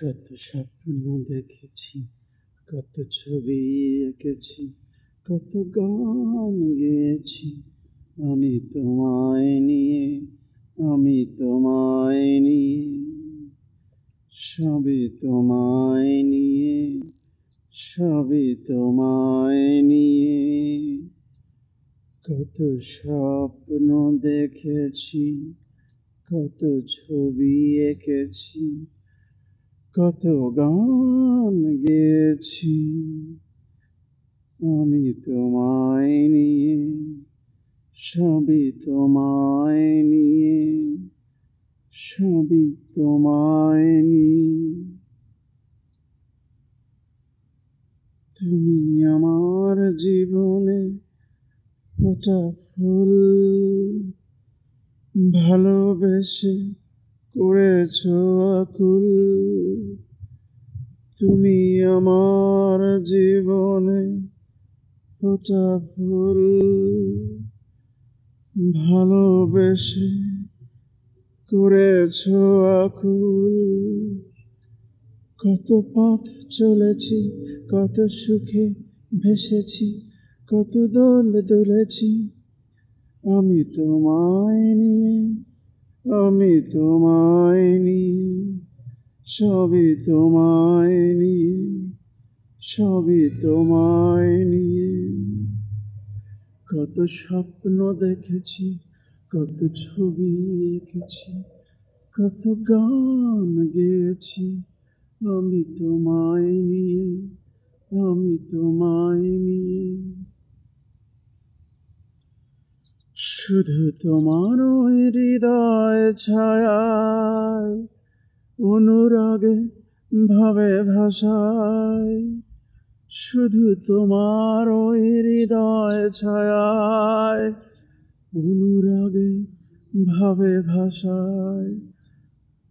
কত স্বপ্ন দেখেছি কত ছবি এঁকেছি কত গান গেয়েছি আমি তোমায় নিয়ে আমি তোমায় নিয়ে সবে তোমায় নিয়ে সবে তোমায় নিয়ে কত স্বপ্ন দেখেছি কত ছবি এঁকেছি কত গান গেছি আমি তোমায় নিয়ে সবই তোমায় নিয়ে সবই তোমায় নিয়ে তুমি আমার জীবনে ফোটা ফুল ভালোবেসে করেছ আকুল তুমি আমার জীবনে ফোটা ফুল ভালোবেসে করেছ আকুল কত পথ চলেছি কত সুখে ভেসেছি কত দোল দুলেছি আমি তোমায় নিয়ে আমি তোমায় নি সবই তোমায় নি সবই তোমায় নিয়ে কত স্বপ্ন দেখেছি কত ছবি এঁকেছি কত গান গেয়েছি আমি তোমায় নিয়ে আমি তোমায় শুধু তোমার হৃদয় ছায়ায় অনুরাগে ভাবে ভাষায় শুধু তোমার হৃদয় ছায়ায় অনুরাগে ভাবে ভাষায়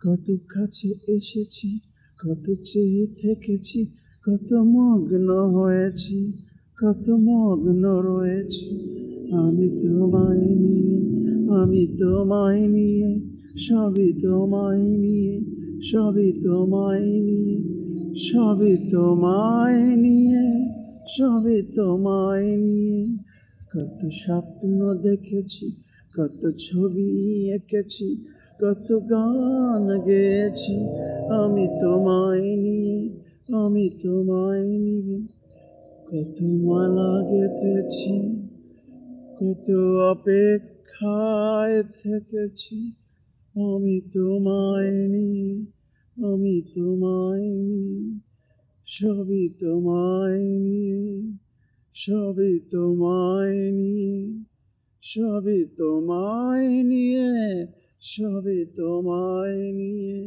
কত কাছে এসেছি কত চেয়ে থেকেছি কত মগ্ন হয়েছি কত মগ্ন রয়েছি আমি তোমায় নিয়ে আমি তোমায় নিয়ে সবই তোমায় নিয়ে সবই তোমায় নিয়ে সবই তোমায় নিয়ে সবই তোমায় নিয়ে কত স্বপ্ন দেখেছি কত ছবি এঁকেছি কত গান গেয়েছি আমি তোমায় নিয়ে আমি তোমায় নিয়ে কত মালা গেঁথেছি কিন্তু অপেক্ষায় থেকেছি আমি তোমায় নিয়ে আমি তোমায় নিয়ে সবই তোমায় নিয়ে সবই তোমায় নিয়ে সবই তোমায় নিয়ে সবই তোমায় নিয়ে